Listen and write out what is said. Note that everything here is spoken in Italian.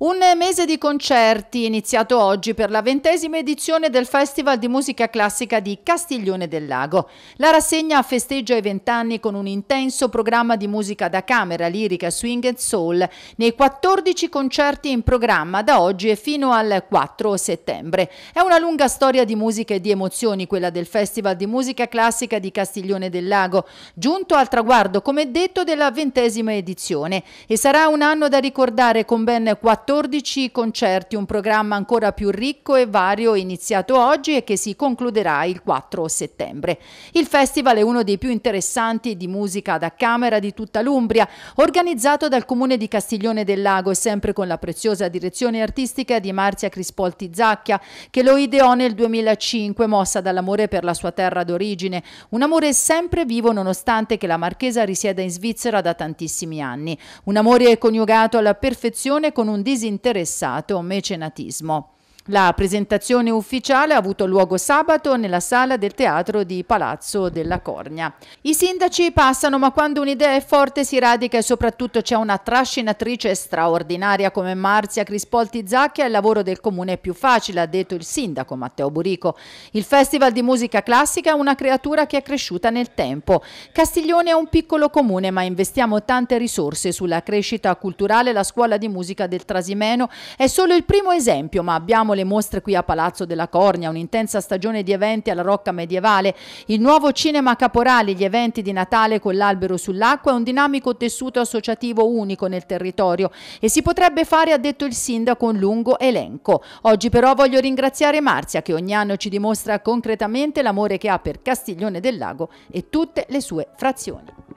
Un mese di concerti iniziato oggi per la ventesima edizione del Festival di Musica Classica di Castiglione del Lago. La rassegna festeggia i vent'anni con un intenso programma di musica da camera, lirica, swing e soul nei 14 concerti in programma da oggi e fino al 4 settembre. È una lunga storia di musica e di emozioni quella del Festival di Musica Classica di Castiglione del Lago, giunto al traguardo, come detto, della ventesima edizione e sarà un anno da ricordare con ben 14 14 concerti, un programma ancora più ricco e vario iniziato oggi e che si concluderà il 4 settembre. Il festival è uno dei più interessanti di musica da camera di tutta l'Umbria, organizzato dal comune di Castiglione del Lago e sempre con la preziosa direzione artistica di Marzia Crispolti Zacchia, che lo ideò nel 2005, mossa dall'amore per la sua terra d'origine, un amore sempre vivo nonostante che la marchesa risieda in Svizzera da tantissimi anni, un amore coniugato alla perfezione con un disegno disinteressato mecenatismo. La presentazione ufficiale ha avuto luogo sabato nella sala del teatro di Palazzo della Cornia. I sindaci passano, ma quando un'idea è forte si radica e soprattutto c'è una trascinatrice straordinaria come Marzia Crispolti Zacchia, il lavoro del comune è più facile, ha detto il sindaco Matteo Burico. Il Festival di Musica Classica è una creatura che è cresciuta nel tempo. Castiglione è un piccolo comune, ma investiamo tante risorse sulla crescita culturale. La scuola di musica del Trasimeno è solo il primo esempio, ma abbiamo le mostre qui a Palazzo della Cornia, un'intensa stagione di eventi alla Rocca Medievale, il nuovo cinema caporale, gli eventi di Natale con l'albero sull'acqua e un dinamico tessuto associativo unico nel territorio e si potrebbe fare, ha detto il sindaco, un lungo elenco. Oggi però voglio ringraziare Marzia che ogni anno ci dimostra concretamente l'amore che ha per Castiglione del Lago e tutte le sue frazioni.